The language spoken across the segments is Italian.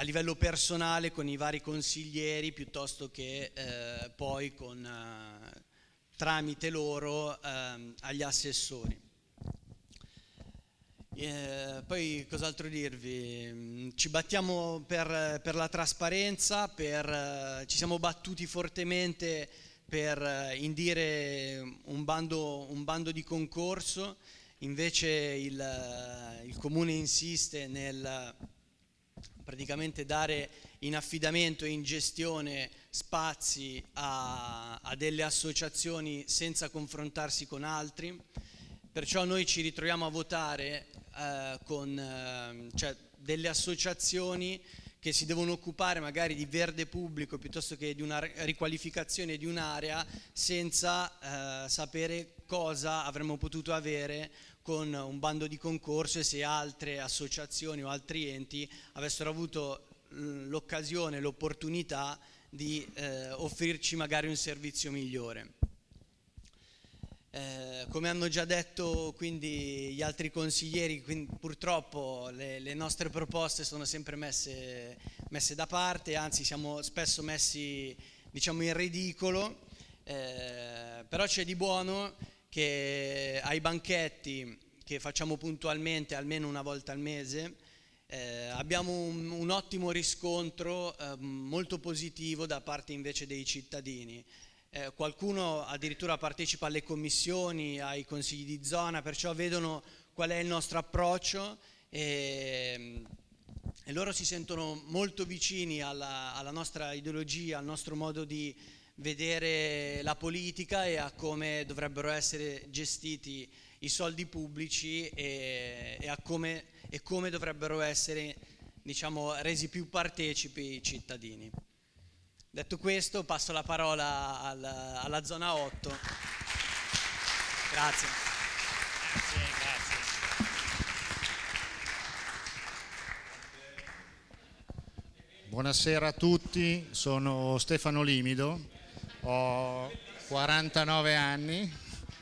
a livello personale con i vari consiglieri piuttosto che eh, poi con, eh, tramite loro eh, agli assessori. Eh, poi cos'altro dirvi? Mm, ci battiamo per, per la trasparenza, per, eh, ci siamo battuti fortemente per eh, indire un bando, un bando di concorso, invece il, il Comune insiste nel praticamente dare in affidamento e in gestione spazi a, a delle associazioni senza confrontarsi con altri, perciò noi ci ritroviamo a votare eh, con ehm, cioè delle associazioni che si devono occupare magari di verde pubblico piuttosto che di una riqualificazione di un'area senza eh, sapere cosa avremmo potuto avere con un bando di concorso e se altre associazioni o altri enti avessero avuto l'occasione, l'opportunità di eh, offrirci magari un servizio migliore. Eh, come hanno già detto quindi gli altri consiglieri, purtroppo le, le, nostre proposte sono sempre messe, messe, da parte, anzi siamo spesso messi diciamo, in ridicolo, eh, però c'è di buono che ai banchetti che facciamo puntualmente almeno una volta al mese eh, abbiamo un, un, ottimo riscontro eh, molto positivo da parte invece dei cittadini. Eh, qualcuno addirittura partecipa alle commissioni, ai consigli di zona, perciò vedono qual è il nostro approccio e, e loro si sentono molto vicini alla, alla nostra ideologia, al nostro modo di, vedere la politica e a come dovrebbero essere gestiti i soldi pubblici e, e a come, e come dovrebbero essere diciamo, resi più partecipi i cittadini. Detto questo passo la parola alla, alla zona 8. Grazie. grazie, grazie. Buonasera a tutti, sono Stefano Limido, ho 49 anni,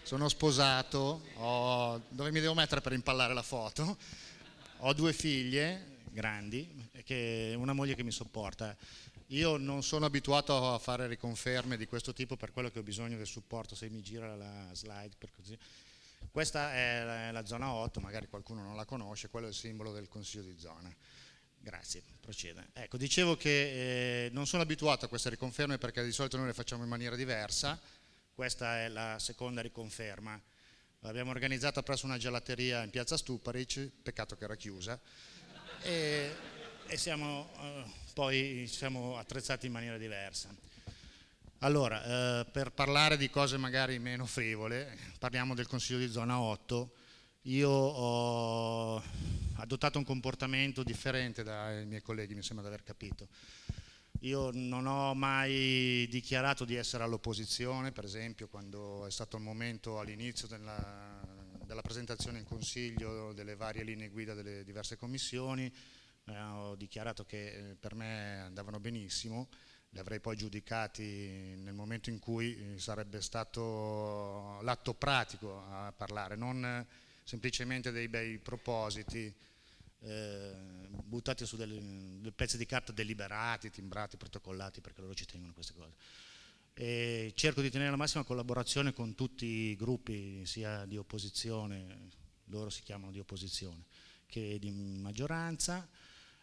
sono sposato, ho... dove mi devo mettere per impallare la foto? Ho due figlie grandi, e una moglie che mi sopporta. Io non sono abituato a fare riconferme di questo tipo per quello che ho bisogno del supporto se mi gira la slide. Questa è la zona 8, magari qualcuno non la conosce, quello è il simbolo del consiglio di zona. Grazie, procede. Ecco, dicevo che eh, non sono abituato a queste riconferme perché di solito noi le facciamo in maniera diversa, questa è la seconda riconferma. L'abbiamo organizzata presso una gelateria in piazza Stuparic, peccato che era chiusa, e, e siamo, eh, poi siamo attrezzati in maniera diversa. Allora, eh, per parlare di cose magari meno frivole, parliamo del Consiglio di Zona 8, io ho adottato un comportamento differente dai miei colleghi, mi sembra di aver capito. Io non ho mai dichiarato di essere all'opposizione, per esempio quando è stato il momento all'inizio della, della, presentazione in Consiglio delle varie linee guida delle diverse commissioni, eh, ho dichiarato che eh, per me andavano benissimo, li avrei poi giudicati nel momento in cui eh, sarebbe stato l'atto pratico a parlare, non semplicemente dei bei propositi eh, buttati su delle, dei pezzi di carta deliberati, timbrati, protocollati, perché loro ci tengono queste cose. E cerco di tenere la massima collaborazione con tutti i gruppi, sia di opposizione, loro si chiamano di opposizione, che di maggioranza.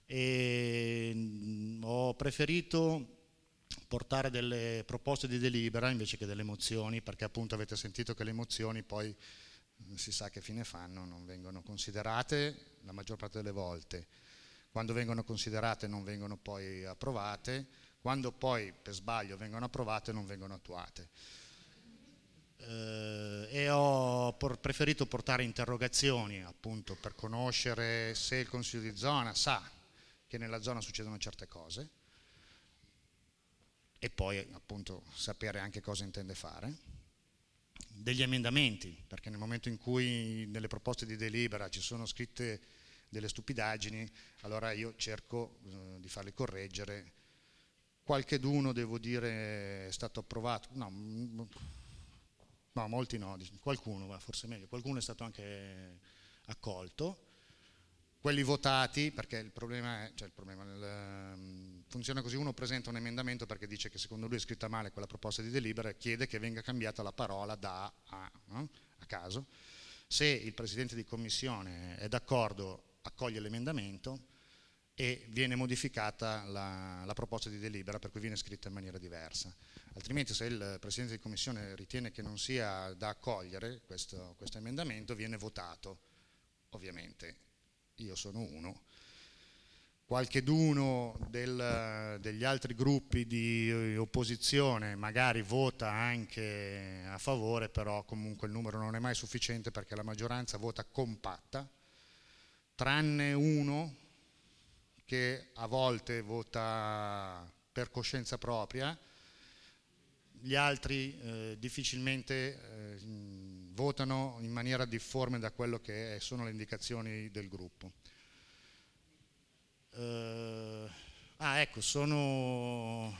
E mm, ho preferito portare delle proposte di delibera invece che delle mozioni, perché appunto avete sentito che le mozioni poi non si sa che fine fanno, non vengono considerate la maggior parte delle volte. Quando vengono considerate non vengono poi approvate, quando poi per sbaglio vengono approvate non vengono attuate. Eh, e ho preferito portare interrogazioni appunto per conoscere se il Consiglio di zona sa che nella zona succedono certe cose e poi appunto sapere anche cosa intende fare degli emendamenti, perché nel momento in cui nelle proposte di delibera ci sono scritte delle stupidaggini, allora io cerco eh, di farle correggere. Qualche d'uno, devo dire, è stato approvato, no, no, molti no, qualcuno, forse meglio, qualcuno è stato anche accolto. Quelli votati, perché il problema è, cioè il problema, il, funziona così, uno presenta un emendamento perché dice che secondo lui è scritta male quella proposta di delibera e chiede che venga cambiata la parola da a, no? a caso. Se il presidente di commissione è d'accordo, accoglie l'emendamento e viene modificata la, la proposta di delibera per cui viene scritta in maniera diversa. Altrimenti se il presidente di commissione ritiene che non sia da accogliere questo, questo emendamento viene votato, ovviamente. Io sono uno qualcheduno del, degli altri gruppi di opposizione magari vota anche a favore, però comunque il numero non è mai sufficiente perché la maggioranza vota compatta, tranne uno che a volte vota per coscienza propria, gli altri eh, difficilmente eh, votano in maniera difforme da quello che sono le indicazioni del gruppo. Eh, ah, ecco, sono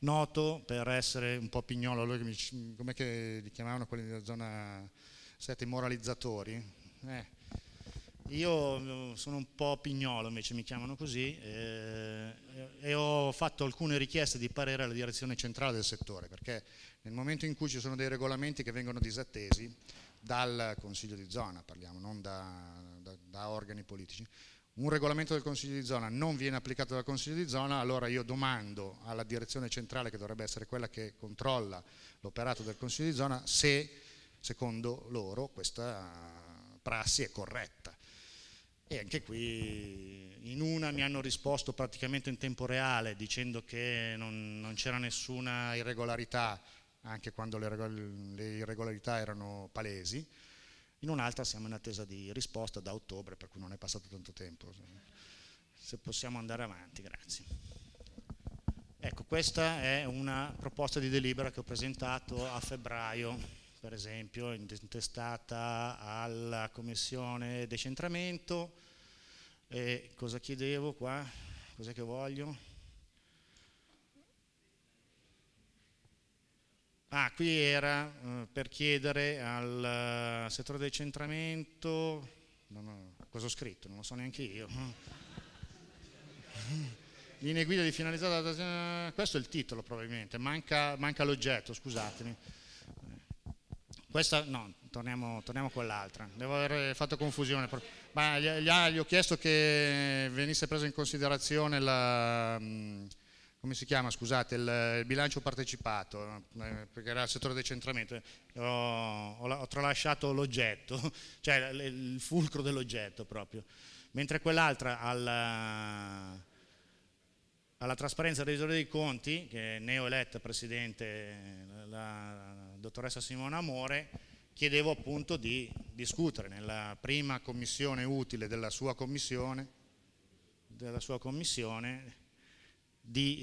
noto per essere un po' pignolo, mm, come li chiamavano quelli della zona 7, i moralizzatori. Eh, io mm, sono un po' pignolo, invece mi chiamano così, eh, e ho fatto alcune richieste di parere alla direzione centrale del settore, perché nel momento in cui ci sono dei regolamenti che vengono disattesi dal Consiglio di zona, parliamo, non da, da, da organi politici, un regolamento del Consiglio di zona non viene applicato dal Consiglio di zona, allora io domando alla direzione centrale, che dovrebbe essere quella che controlla l'operato del Consiglio di zona, se secondo loro questa prassi è corretta. E anche qui in una mi hanno risposto praticamente in tempo reale dicendo che non, non c'era nessuna irregolarità, anche quando le, irregolarità erano palesi, in un'altra siamo in attesa di risposta da ottobre, per cui non è passato tanto tempo. Se possiamo andare avanti, grazie. Ecco, questa è una proposta di delibera che ho presentato a febbraio, per esempio, intestata alla Commissione Decentramento. E cosa chiedevo qua? Cos'è che voglio? Ah, qui era eh, per chiedere al uh, settore del centramento, non ho, cosa ho scritto, non lo so neanche io. Linee guida di finalizzata, questo è il titolo probabilmente, manca, manca l'oggetto, scusatemi. Questa, no, torniamo, torniamo con l'altra, devo aver fatto confusione, ma gli, gli, gli, ho chiesto che venisse presa in considerazione la... Mh, mm, come si chiama, scusate, il, il bilancio partecipato, eh, perché era il settore decentramento, eh, ho, ho, ho tralasciato l'oggetto, cioè l, il fulcro dell'oggetto proprio, mentre quell'altra alla, alla trasparenza del revisore dei conti, che è neoeletta presidente la, la dottoressa Simona Amore, chiedevo appunto di discutere nella prima commissione utile della sua commissione, della sua commissione di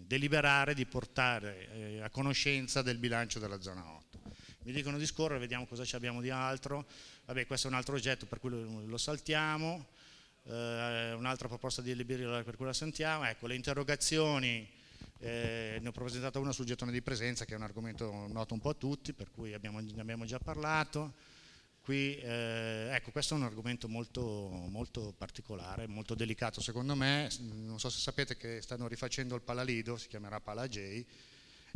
eh, deliberare, di portare eh, a conoscenza del bilancio della zona 8. Mi dicono di scorrere, vediamo cosa ci abbiamo di altro. Vabbè, questo è un altro oggetto per cui lo, lo saltiamo, eh, un'altra proposta di deliberio per cui la sentiamo. Ecco, le interrogazioni, eh, ne ho presentata una sul gettone di presenza, che è un argomento noto un po' a tutti, per cui abbiamo, ne abbiamo già parlato Qui, eh, ecco, questo è un argomento molto, molto, particolare, molto delicato secondo me, non so se sapete che stanno rifacendo il Palalido, si chiamerà Palagei,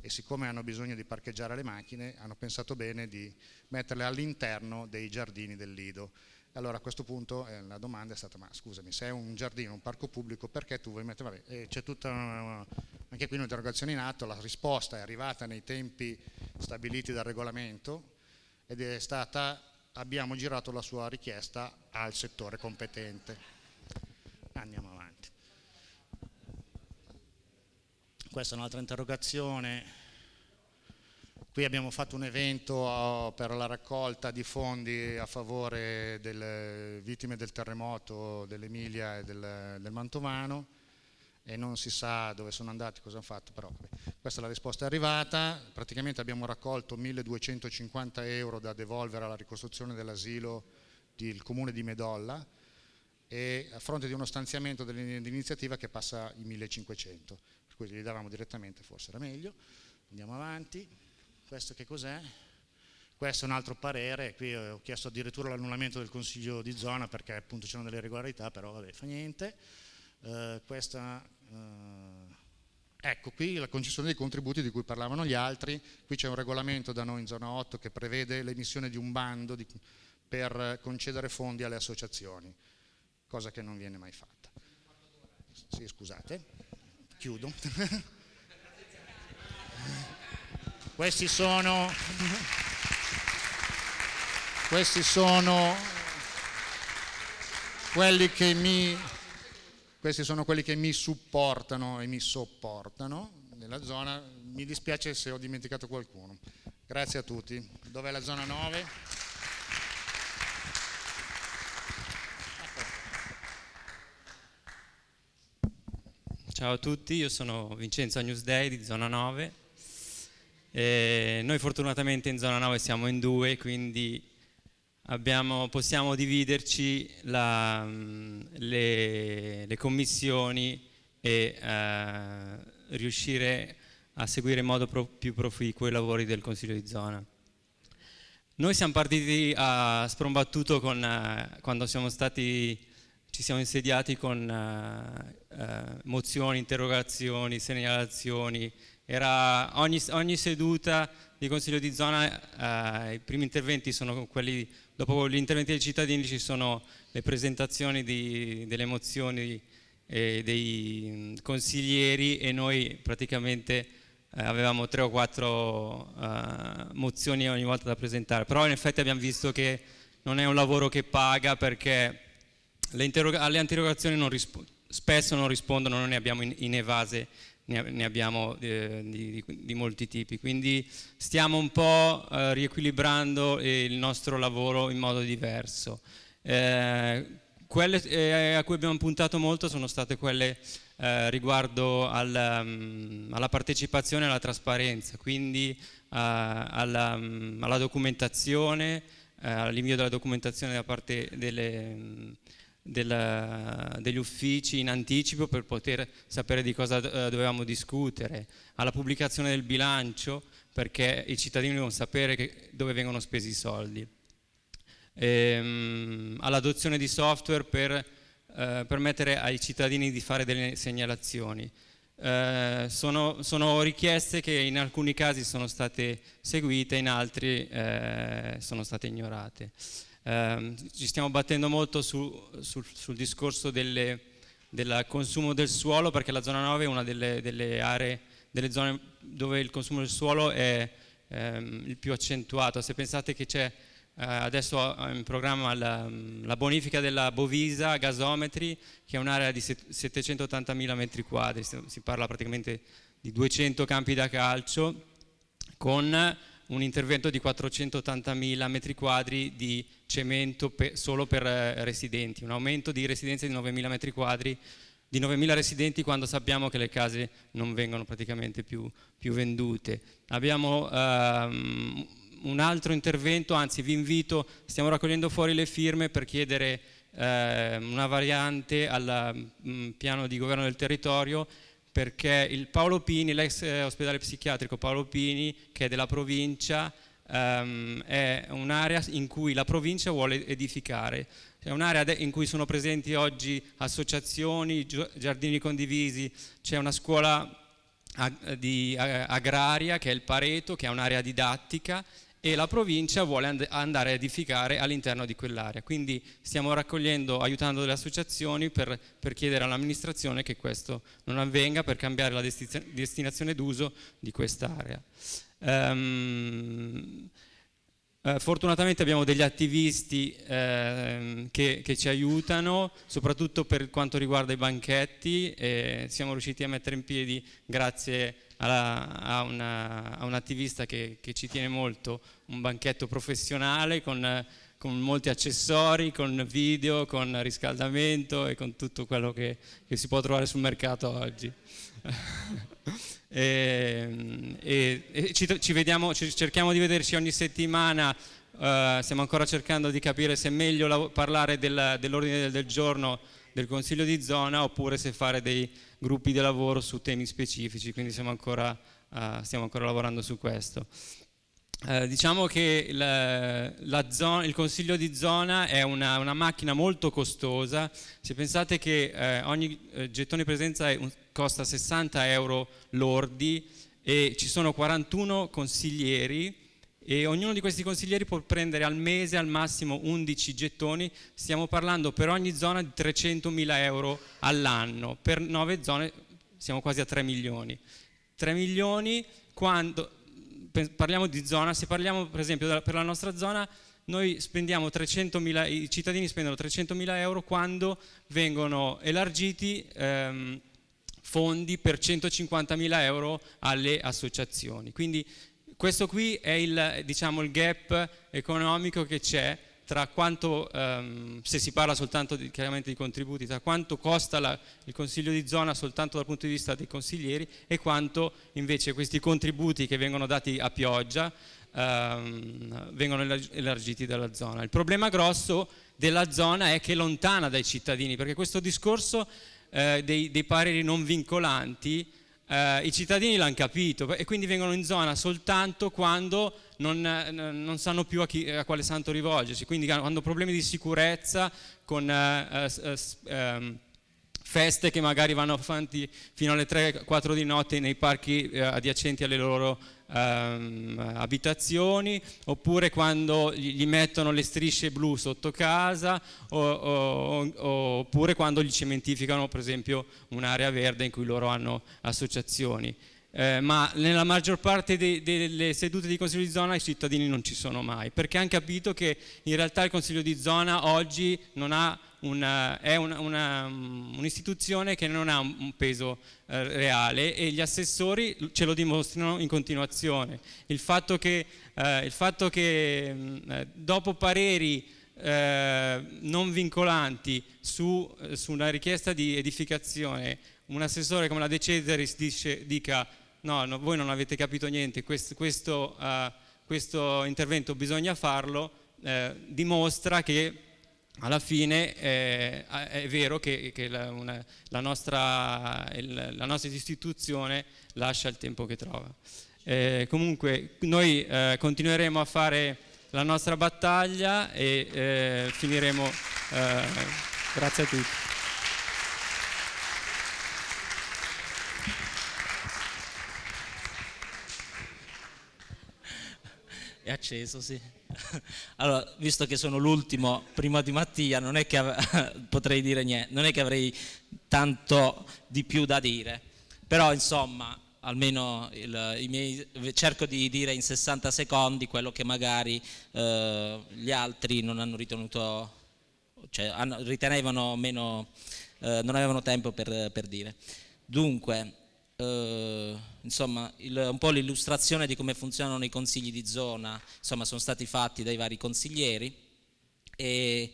e siccome hanno bisogno di parcheggiare le macchine hanno pensato bene di metterle all'interno dei giardini del Lido. Allora a questo punto eh, la domanda è stata ma scusami se è un giardino, un parco pubblico perché tu vuoi mettere, vabbè eh, c'è tutta una, anche qui un'interrogazione in atto, la risposta è arrivata nei tempi stabiliti dal regolamento ed è stata abbiamo girato la sua richiesta al settore competente. Andiamo avanti. Questa è un'altra interrogazione. Qui abbiamo fatto un evento per la raccolta di fondi a favore delle vittime del terremoto dell'Emilia e del, del Mantovano e non si sa dove sono andati, cosa hanno fatto, però questa è la risposta è arrivata, praticamente abbiamo raccolto 1250 euro da devolvere alla ricostruzione dell'asilo del comune di Medolla e a fronte di uno stanziamento dell'iniziativa che passa i 1500, per cui li davamo direttamente, forse era meglio. Andiamo avanti, questo che cos'è? Questo è un altro parere, qui eh, ho chiesto addirittura l'annullamento del consiglio di zona perché appunto c'erano delle regolarità, però vabbè, fa niente eh, questa... Eh, Ecco, qui la concessione dei contributi di cui parlavano gli altri, qui c'è un regolamento da noi in zona 8 che prevede l'emissione di un bando di, per concedere fondi alle associazioni, cosa che non viene mai fatta. Sì, scusate, chiudo. questi sono, questi sono quelli che mi questi sono quelli che mi supportano e mi sopportano nella zona. Mi dispiace se ho dimenticato qualcuno. Grazie a tutti. Dov'è la zona 9? Ciao a tutti, io sono Vincenzo Newsday di Zona 9. E noi fortunatamente in Zona 9 siamo in due, quindi abbiamo, possiamo dividerci la, mm, le, le, commissioni e eh, riuscire a seguire in modo pro, più proficuo i lavori del Consiglio di zona. Noi siamo partiti a sprombattuto con, eh, quando siamo stati, ci siamo insediati con eh, eh mozioni, interrogazioni, segnalazioni, Era ogni, ogni seduta di consiglio di zona eh, i primi interventi sono quelli, dopo gli interventi dei cittadini ci sono le presentazioni di, delle mozioni eh, dei consiglieri e noi praticamente eh, avevamo tre o quattro eh, mozioni ogni volta da presentare, però in effetti abbiamo visto che non è un lavoro che paga perché alle interrogazioni non spesso non rispondono, non ne abbiamo in, in evase ne abbiamo eh, di, di, di, molti tipi, quindi stiamo un po' eh, riequilibrando eh, il nostro lavoro in modo diverso. Eh, quelle eh, a cui abbiamo puntato molto sono state quelle eh, riguardo al, um, alla partecipazione e alla trasparenza, quindi uh, alla, um, mm, alla, documentazione, all'invio della documentazione da parte delle... Um, della, degli uffici in anticipo per poter sapere di cosa eh, dovevamo discutere, alla pubblicazione del bilancio perché i cittadini devono sapere che, dove vengono spesi i soldi, ehm, all'adozione di software per eh, permettere ai cittadini di fare delle segnalazioni. Eh, sono, sono, richieste che in alcuni casi sono state seguite, in altri eh, sono state ignorate. Ehm, ci stiamo battendo molto su, sul, sul, discorso delle, del consumo del suolo perché la zona 9 è una delle, delle aree, delle zone dove il consumo del suolo è ehm, il più accentuato. Se pensate che c'è eh, adesso in programma la, la, bonifica della Bovisa gasometri che è un'area di 780.000 metri quadri, si parla praticamente di 200 campi da calcio con un intervento di 480.000 metri quadri di cemento pe solo per eh, residenti, un aumento di residenze di 9.000 metri quadri, di 9.000 residenti quando sappiamo che le case non vengono praticamente più, più vendute. Abbiamo ehm, un altro intervento, anzi vi invito, stiamo raccogliendo fuori le firme per chiedere eh, una variante al mh, mm, piano di governo del territorio perché il Paolo Pini, l'ex eh, ospedale psichiatrico Paolo Pini, che è della provincia, um, è un'area in cui la provincia vuole edificare. È un'area in cui sono presenti oggi associazioni, giardini condivisi, c'è una scuola ag di, ag eh, agraria che è il Pareto, che è un'area didattica e la provincia vuole and- andare a edificare all'interno di quell'area. Quindi stiamo raccogliendo, aiutando le associazioni per, per chiedere all'amministrazione che questo non avvenga per cambiare la destizio- destinazione d'uso di quest'area. Um, eh, fortunatamente abbiamo degli attivisti eh, che, che, ci aiutano, soprattutto per quanto riguarda i banchetti, e siamo riusciti a mettere in piedi grazie a a, una, a, un attivista che, che, ci tiene molto, un banchetto professionale con, con, molti accessori, con video, con riscaldamento e con tutto quello che, che si può trovare sul mercato oggi. e, e, e ci, ci vediamo, ci, cerchiamo di vederci ogni settimana. Uh, stiamo ancora cercando di capire se è meglio la, parlare del, dell'ordine del, del giorno del consiglio di zona oppure se fare dei gruppi di lavoro su temi specifici, quindi ancora, uh, stiamo ancora lavorando su questo. Uh, diciamo che la, la zona, il consiglio di zona è una, una, macchina molto costosa, se pensate che uh, ogni gettone presenza un, costa 60 euro lordi e ci sono 41 consiglieri e ognuno di questi consiglieri può prendere al mese al massimo 11 gettoni, stiamo parlando per ogni zona di 300.000 euro all'anno, per 9 zone siamo quasi a 3 milioni. 3 milioni quando parliamo di zona, se parliamo per esempio per la nostra zona, noi spendiamo 300.000, i cittadini spendono 300.000 euro quando vengono elargiti ehm, fondi per 150.000 euro alle associazioni. Quindi questo qui è il, diciamo, il gap economico che c'è tra quanto, ehm, se si parla soltanto di, chiaramente di contributi, tra quanto costa la, il consiglio di zona soltanto dal punto di vista dei consiglieri e quanto invece questi contributi che vengono dati a pioggia ehm, vengono elargiti dalla zona. Il problema grosso della zona è che è lontana dai cittadini, perché questo discorso eh, dei, dei pareri non vincolanti eh, i cittadini l'hanno capito e quindi vengono in zona soltanto quando non, eh, non sanno più a, chi, a, quale santo rivolgersi, quindi hanno problemi di sicurezza con eh, eh, eh ehm, feste che magari vanno avanti fino alle 3-4 di notte nei parchi eh, adiacenti alle loro ehm, abitazioni, oppure quando gli mettono le strisce blu sotto casa, o, o, o, oppure quando gli cementificano per esempio un'area verde in cui loro hanno associazioni. Eh, ma nella maggior parte de delle sedute di consiglio di zona i cittadini non ci sono mai, perché hanno capito che in realtà il consiglio di zona oggi non ha una, è una, una, mm, un'istituzione che non ha un peso eh, reale e gli assessori ce lo dimostrano in continuazione. Il fatto che, eh, il fatto che mh, mm, eh, dopo pareri eh, non vincolanti su, eh, su, una richiesta di edificazione un assessore come la De Cesaris dice, dica no, no, voi non avete capito niente, questo, questo, eh, questo intervento bisogna farlo, dimostra che alla fine eh, è vero che, che la, una, la, nostra, il, la, nostra, istituzione lascia il tempo che trova. Eh, comunque noi eh, continueremo a fare la nostra battaglia e eh, finiremo. Eh, grazie a tutti. È acceso, sì. Allora, visto che sono l'ultimo, prima di Mattia, non è che av- potrei dire niente, non è che avrei tanto di più da dire, però insomma, almeno il, i miei, cerco di dire in 60 secondi quello che magari eh, gli altri non hanno ritenuto, cioè hanno, ritenevano meno, eh, non avevano tempo per, per dire. Dunque, eh, insomma, il, un po' l'illustrazione di come funzionano i consigli di zona, insomma, sono stati fatti dai vari consiglieri e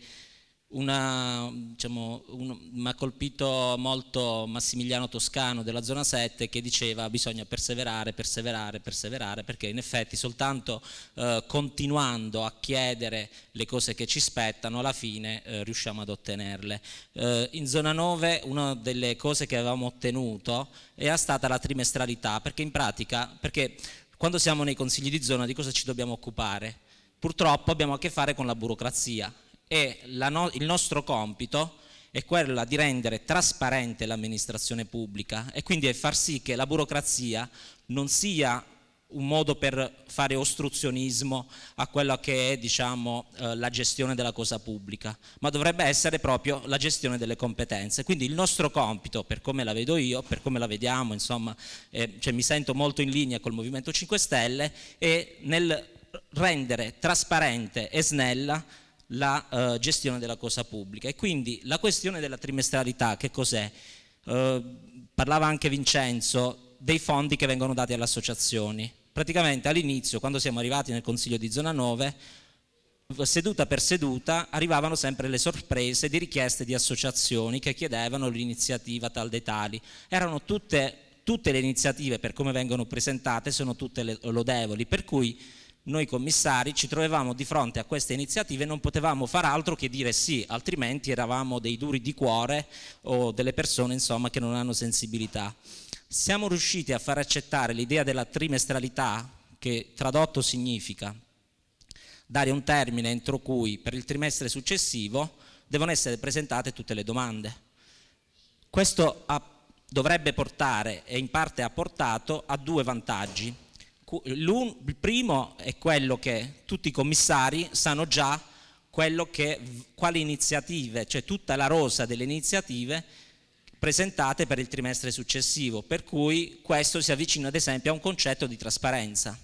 una, diciamo, mi ha colpito molto Massimiliano Toscano della zona 7 che diceva bisogna perseverare, perseverare, perseverare perché in effetti soltanto eh, continuando a chiedere le cose che ci spettano alla fine eh, riusciamo ad ottenerle. Eh, in zona 9 una delle cose che avevamo ottenuto era stata la trimestralità perché in pratica perché quando siamo nei consigli di zona di cosa ci dobbiamo occupare? Purtroppo abbiamo a che fare con la burocrazia e no il nostro compito è quella di rendere trasparente l'amministrazione pubblica e quindi è far sì che la burocrazia non sia un modo per fare ostruzionismo a quella che è diciamo, eh, la gestione della cosa pubblica, ma dovrebbe essere proprio la gestione delle competenze. Quindi il nostro compito, per come la vedo io, per come la vediamo, insomma, eh, cioè mi sento molto in linea col Movimento 5 Stelle, è nel rendere trasparente e snella la eh, gestione della cosa pubblica. E quindi la questione della trimestralità, che cos'è? Eh, parlava anche Vincenzo dei fondi che vengono dati alle associazioni. Praticamente all'inizio, quando siamo arrivati nel Consiglio di Zona 9, seduta per seduta arrivavano sempre le sorprese di richieste di associazioni che chiedevano l'iniziativa tal dei tali. Erano tutte, tutte le iniziative, per come vengono presentate, sono tutte lodevoli, per cui noi commissari ci trovavamo di fronte a queste iniziative e non potevamo far altro che dire sì, altrimenti eravamo dei duri di cuore o delle persone insomma, che non hanno sensibilità. Siamo riusciti a far accettare l'idea della trimestralità, che tradotto significa dare un termine entro cui per il trimestre successivo devono essere presentate tutte le domande. Questo ha, dovrebbe portare e in parte ha portato a due vantaggi. Il primo è quello che tutti i commissari sanno già che, quali iniziative, cioè tutta la rosa delle iniziative presentate per il trimestre successivo, per cui questo si avvicina ad esempio a un concetto di trasparenza.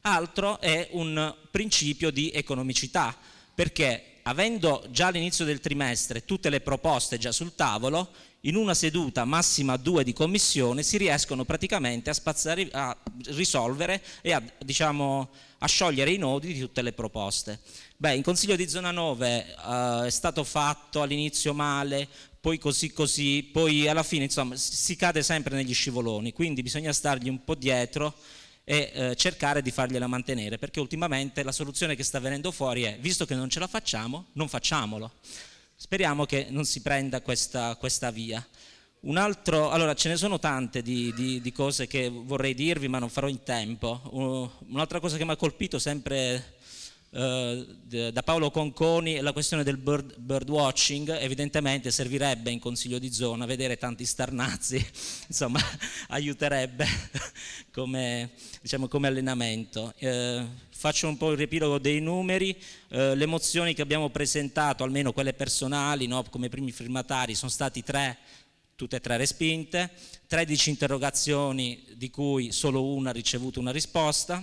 Altro è un principio di economicità, perché avendo già all'inizio del trimestre tutte le proposte già sul tavolo, in una seduta massima due di commissione si riescono praticamente a, spazzare, a risolvere e a, diciamo, a, sciogliere i nodi di tutte le proposte. Beh, in Consiglio di Zona 9 eh, è stato fatto all'inizio male, poi così così, poi alla fine insomma si cade sempre negli scivoloni, quindi bisogna stargli un po' dietro e eh, cercare di fargliela mantenere, perché ultimamente la soluzione che sta venendo fuori è, visto che non ce la facciamo, non facciamolo. Speriamo che non si prenda questa, questa via. Un altro, allora ce ne sono tante di, di, di, cose che vorrei dirvi ma non farò in tempo. Uh, un'altra cosa che mi ha colpito sempre eh, da Paolo Conconi la questione del bird, bird, watching evidentemente servirebbe in consiglio di zona vedere tanti starnazzi insomma aiuterebbe come, diciamo, come allenamento eh, faccio un po' il riepilogo dei numeri eh, le mozioni che abbiamo presentato almeno quelle personali no, come primi firmatari sono stati tre tutte e tre respinte 13 interrogazioni di cui solo una ha ricevuto una risposta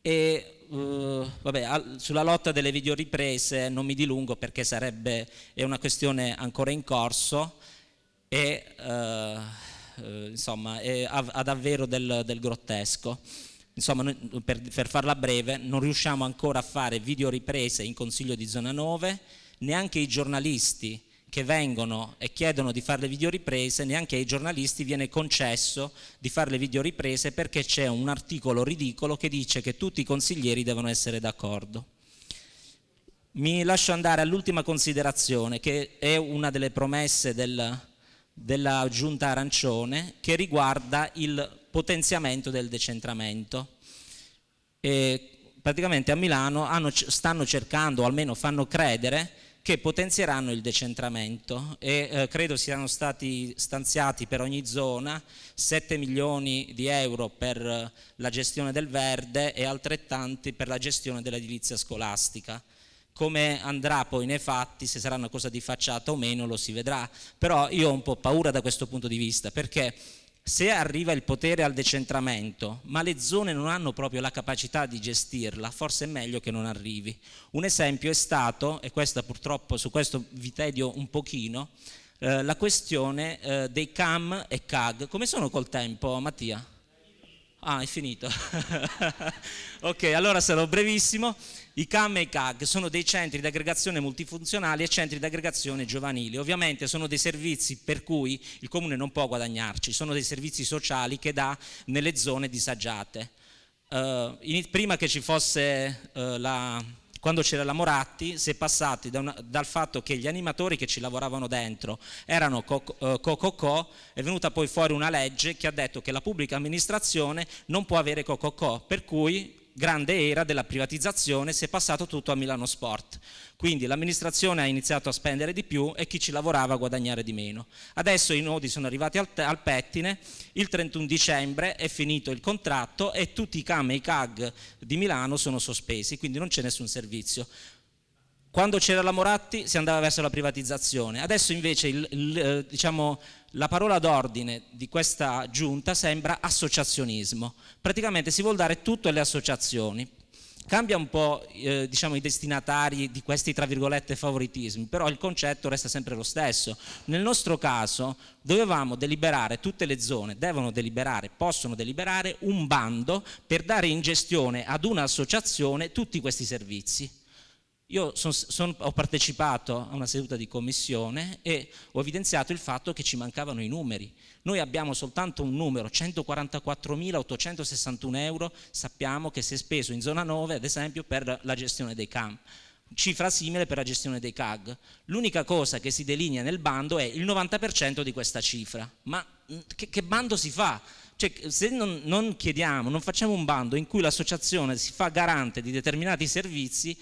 e uh, vabbè, al, sulla lotta delle videoriprese non mi dilungo perché sarebbe, è una questione ancora in corso e uh, insomma ha, davvero del, del grottesco. Insomma, per, per farla breve, non riusciamo ancora a fare videoriprese in Consiglio di Zona 9, neanche i giornalisti che vengono e chiedono di fare le videoriprese, neanche ai giornalisti viene concesso di fare le videoriprese perché c'è un articolo ridicolo che dice che tutti i consiglieri devono essere d'accordo. Mi lascio andare all'ultima considerazione, che è una delle promesse del, della giunta arancione, che riguarda il potenziamento del decentramento. E praticamente a Milano hanno, stanno cercando, o almeno fanno credere, che potenzieranno il decentramento e eh, credo siano stati stanziati per ogni zona 7 milioni di euro per eh, la gestione del verde e altrettanti per la gestione dell'edilizia scolastica. Come andrà poi nei fatti, se sarà una cosa di facciata o meno, lo si vedrà. Però io ho un po' paura da questo punto di vista, perché se arriva il potere al decentramento, ma le zone non hanno proprio la capacità di gestirla, forse è meglio che non arrivi. Un esempio è stato, e questa purtroppo su questo vi tedio un pochino, eh, la questione eh, dei CAM e CAG. Come sono col tempo, Mattia? Ah, è finito. ok, allora sarò brevissimo i CAM e i CAG sono dei centri di aggregazione multifunzionali e centri di aggregazione giovanili. Ovviamente sono dei servizi per cui il comune non può guadagnarci, sono dei servizi sociali che dà nelle zone disagiate. Uh, eh, in, prima che ci fosse uh, la, quando c'era la Moratti si è passati da una, dal fatto che gli animatori che ci lavoravano dentro erano Cococò, co, eh, è venuta poi fuori una legge che ha detto che la pubblica amministrazione non può avere Cococò, per cui grande era della privatizzazione si è passato tutto a Milano Sport. Quindi l'amministrazione ha iniziato a spendere di più e chi ci lavorava a guadagnare di meno. Adesso i nodi sono arrivati al, al pettine, il 31 dicembre è finito il contratto e tutti i CAM e i CAG di Milano sono sospesi, quindi non c'è nessun servizio. Quando c'era la Moratti si andava verso la privatizzazione, adesso invece il, il, eh, diciamo, la parola d'ordine di questa giunta sembra associazionismo, praticamente si vuol dare tutto alle associazioni, cambia un po' eh, diciamo, i destinatari di questi tra virgolette favoritismi, però il concetto resta sempre lo stesso. Nel nostro caso dovevamo deliberare, tutte le zone devono deliberare, possono deliberare un bando per dare in gestione ad un'associazione tutti questi servizi io son, son, ho partecipato a una seduta di commissione e ho evidenziato il fatto che ci mancavano i numeri. Noi abbiamo soltanto un numero, 144.861 euro, sappiamo che si è speso in zona 9, ad esempio, per la gestione dei CAM cifra simile per la gestione dei CAG. L'unica cosa che si delinea nel bando è il 90% di questa cifra. Ma mm, che, che bando si fa? Cioè, se non, non, chiediamo, non facciamo un bando in cui l'associazione si fa garante di determinati servizi,